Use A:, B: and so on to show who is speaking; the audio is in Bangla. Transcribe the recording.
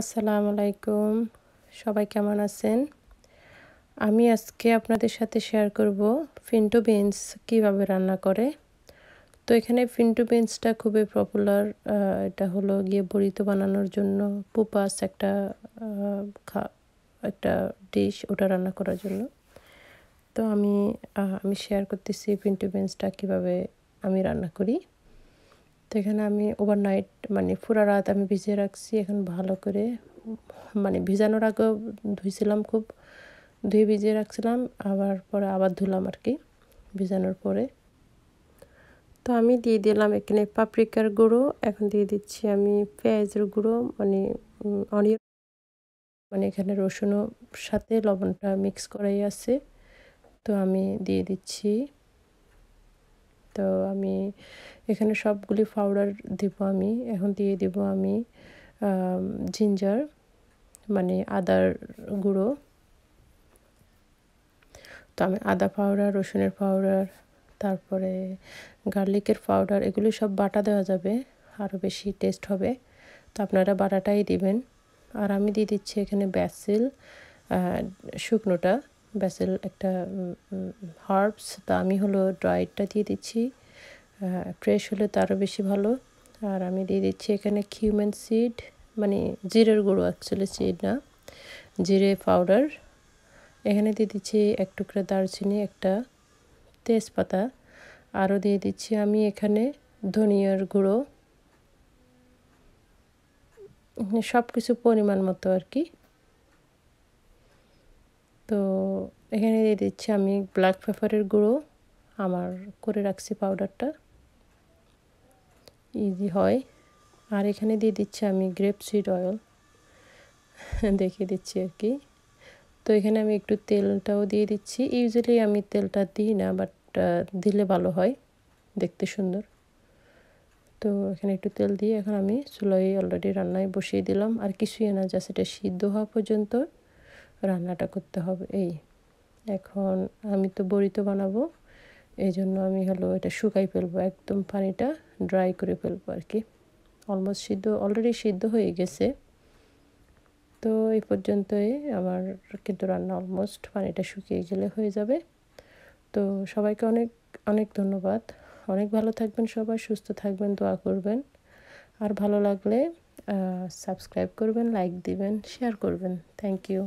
A: আসসালামু আলাইকুম সবাই কেমন আছেন আমি আজকে আপনাদের সাথে শেয়ার করব ফিন্টু বিনস কিভাবে রান্না করে তো এখানে ফিন্টু বিনসটা খুবই পপুলার এটা হলো গিয়ে বড়িত বানানোর জন্য পুপাস একটা একটা ডিশ ওটা রান্না করার জন্য তো আমি আমি শেয়ার করতেছি ফিন্টু বিনসটা কীভাবে আমি রান্না করি তো এখানে আমি ওভারনাইট মানে পুরা রাত আমি ভিজিয়ে রাখছি এখন ভালো করে মানে ভিজানোর আগেও ধুইছিলাম খুব ধুয়ে ভিজিয়ে রাখছিলাম আবার পরে আবার ধুলাম আর কি ভিজানোর পরে তো আমি দিয়ে দিলাম এখানে পাপরিকার গুঁড়ো এখন দিয়ে দিচ্ছি আমি পেঁয়াজের গুঁড়ো মানে অনিয়ন মানে এখানে রসুনও সাথে লবণটা মিক্স করাই আছে তো আমি দিয়ে দিচ্ছি তো আমি এখানে সবগুলি পাউডার দেবো আমি এখন দিয়ে দেবো আমি জিঞ্জার মানে আদার গুঁড়ো তো আমি আদা পাউডার রসুনের পাউডার তারপরে গার্লিকের পাউডার এগুলি সব বাটা দেওয়া যাবে আরও বেশি টেস্ট হবে তো আপনারা বাটাটাই দিবেন আর আমি দিয়ে দিচ্ছি এখানে ব্যাসিল শুকনোটা ব্যাসেল একটা হার্বস তা আমি হলো ড্রাইডটা দিয়ে দিচ্ছি ফ্রেশ হলে তারও বেশি ভালো আর আমি দিয়ে দিচ্ছি এখানে কিউমেন সিড মানে জিরের গুঁড়ো অ্যাকচুয়ালি সিড না জিরে পাউডার এখানে দিয়ে দিচ্ছি এক টুকরা দারচিনি একটা তেজপাতা আরও দিয়ে দিচ্ছি আমি এখানে ধনিয়ার গুঁড়ো সব কিছু পরিমাণ মতো আর কি তো এখানে দিয়ে দিচ্ছি আমি ব্ল্যাক পেপারের গুঁড়ো আমার করে রাখছি পাউডারটা ইজি হয় আর এখানে দিয়ে দিচ্ছি আমি গ্রেপ সিড অয়েল দেখিয়ে দিচ্ছি আর কি তো এখানে আমি একটু তেলটাও দিয়ে দিচ্ছি ইউজুয়ালি আমি তেলটা দিই না বাট দিলে ভালো হয় দেখতে সুন্দর তো এখানে একটু তেল দিয়ে এখন আমি চুলাই অলরেডি রান্নায় বসিয়ে দিলাম আর কিছুই না জাস্ট এটা সিদ্ধ হওয়া পর্যন্ত রান্নাটা করতে হবে এই এখন আমি তো বড়ি তো বানাবো এই জন্য আমি হলো এটা শুকাই ফেলবো একদম পানিটা ড্রাই করে ফেলবো আর কি অলমোস্ট সিদ্ধ অলরেডি সিদ্ধ হয়ে গেছে তো এই পর্যন্তই আমার কিন্তু রান্না অলমোস্ট পানিটা শুকিয়ে গেলে হয়ে যাবে তো সবাইকে অনেক অনেক ধন্যবাদ অনেক ভালো থাকবেন সবাই সুস্থ থাকবেন দোয়া করবেন আর ভালো লাগলে সাবস্ক্রাইব করবেন লাইক দিবেন শেয়ার করবেন থ্যাংক ইউ